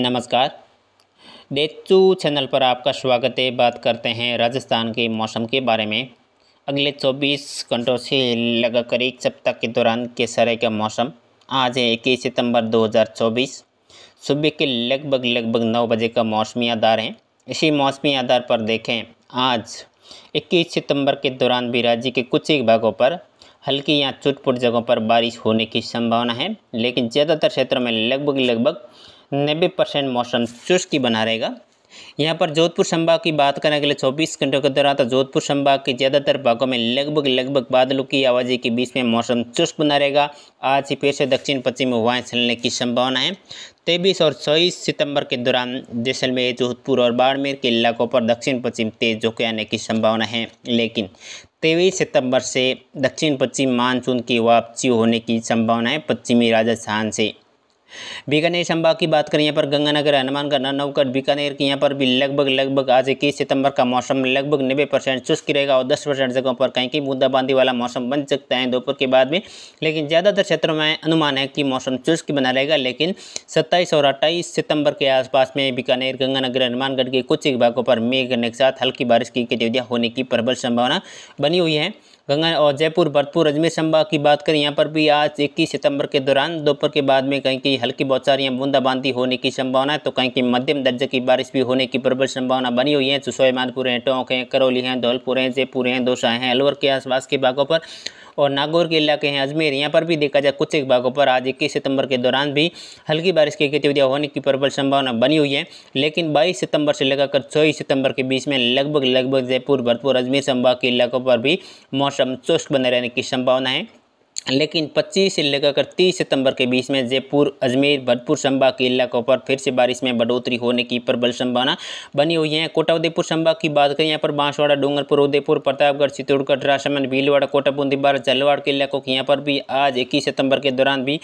नमस्कार डेटू चैनल पर आपका स्वागत है बात करते हैं राजस्थान के मौसम के बारे में अगले 24 घंटों से लगातार एक सप्ताह के दौरान केसराय का मौसम आज है इक्कीस सितंबर 2024 सुबह के लगभग लगभग नौ बजे का मौसमी आधार है इसी मौसमी आधार पर देखें आज 21 सितंबर के दौरान भी राज्य के कुछ ही भागों पर हल्की या चुटपुट जगहों पर बारिश होने की संभावना है लेकिन ज़्यादातर क्षेत्रों में लगभग लगभग नब्बे परसेंट मौसम शुष्क बना रहेगा यहाँ पर जोधपुर संभाग की बात करने के लिए 24 घंटों के दौरान तो जोधपुर संभाग के ज़्यादातर भागों में लगभग लगभग बादलों की आवाजी के बीच में मौसम चुस्त बना रहेगा आज ही फिर से दक्षिण पश्चिम हवाएं चलने की संभावना है तेईस और चौबीस सितंबर के दौरान जैसलमेर जोधपुर और बाड़मेर के इलाकों पर दक्षिण पश्चिम तेज झोंके आने की संभावना है लेकिन तेईस सितंबर से दक्षिण पश्चिम मानसून की वापसी होने की संभावना है पश्चिमी राजस्थान से बीकानेर संभाग की बात करें यहाँ पर गंगानगर हनुमानगढ़ नवगढ़ बीकानेर की यहाँ पर भी लगभग लगभग आज इक्कीस सितंबर का मौसम लगभग नब्बे परसेंट चुस्क रहेगा और दस परसेंट जगहों पर कहीं कहीं बूंदाबांदी वाला मौसम बन सकता है दोपहर के बाद में लेकिन ज़्यादातर क्षेत्रों में अनुमान है कि मौसम चुस्क बना रहेगा लेकिन सत्ताईस और अट्ठाईस सितंबर के आसपास में बीकानेर गंगानगर हनुमानगढ़ के कुछ भागों पर मेघ करने के साथ हल्की बारिश की गतिविधियाँ होने की प्रबल संभावना बनी हुई है गंगा और जयपुर भरतपुर अजमेर संभाग की बात करें यहाँ पर भी आज 21 सितंबर के दौरान दोपहर के बाद में कहीं की हल्की बहुत सारी बूंदाबांदी होने की संभावना है तो कहीं की मध्यम दर्जे की बारिश भी होने की प्रबल संभावना बनी हुई है मानपुर हैं टोंक हैं करौली हैं धौलपुर हैं जयपुर हैं दोसा हैं अलवर के आसपास के भागों पर और नागौर के इलाके हैं अजमेर यहाँ पर भी देखा जाए कुछ एक भागों पर आज इक्कीस सितंबर के दौरान भी हल्की बारिश की गतिविधियाँ होने की प्रबल संभावना बनी हुई है लेकिन बाईस सितंबर से लगाकर चौबीस सितंबर के बीच में लगभग लगभग जयपुर भरतपुर अजमेर संभाग के इलाकों पर भी मौसम मौसम संतुष्ट बने रहने की संभावना है लेकिन 25 से लेकर 30 सितंबर के बीच में जयपुर अजमेर भरपुर संभाग के इलाकों पर फिर से बारिश में बढ़ोतरी होने की प्रबल संभावना बनी हुई है कोटा उदयपुर संभाग की बात करें यहाँ पर बांसवाड़ा डूंगरपुर उदयपुर प्रतापगढ़ चित्तौड़गढ़ राजसमंद भीलवाड़ा कोटा बूंदीबार झलवाड़ के इलाकों की यहाँ पर भी आज इक्कीस सितंबर के दौरान भी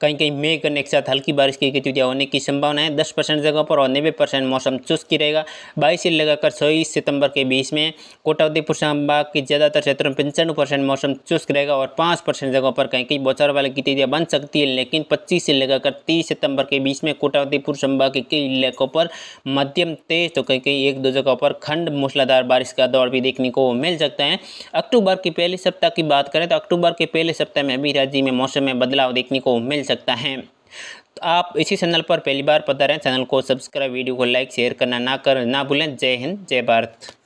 कहीं कहीं मेघ करने के साथ हल्की बारिश की गतिविधियाँ होने की संभावना है दस परसेंट जगह पर और नब्बे परसेंट मौसम शुष्क रहेगा बाईस से लगाकर छब्बीस सितंबर के बीच में कोटा उदयपुर संभाग के ज़्यादातर क्षेत्रों में पंचानवे परसेंट मौसम चुस्क रहेगा और पाँच परसेंट जगहों पर कहीं कहीं बौछार वाली गतिविधियाँ बन सकती है लेकिन पच्चीस से लगाकर तीस सितंबर के बीच में कोटा उदयपुर संभाग के कई इलाकों पर मध्यम तेज तो कहीं कहीं एक दो जगहों पर खंड मूसलाधार बारिश का दौर भी देखने को मिल सकता है अक्टूबर के पहले सप्ताह की बात करें तो अक्टूबर के पहले सप्ताह में भी राज्य में मौसम में बदलाव देखने को मिल सकता है तो आप इसी चैनल पर पहली बार पता रहें चैनल को सब्सक्राइब वीडियो को लाइक शेयर करना ना कर ना भूलें जय हिंद जय भारत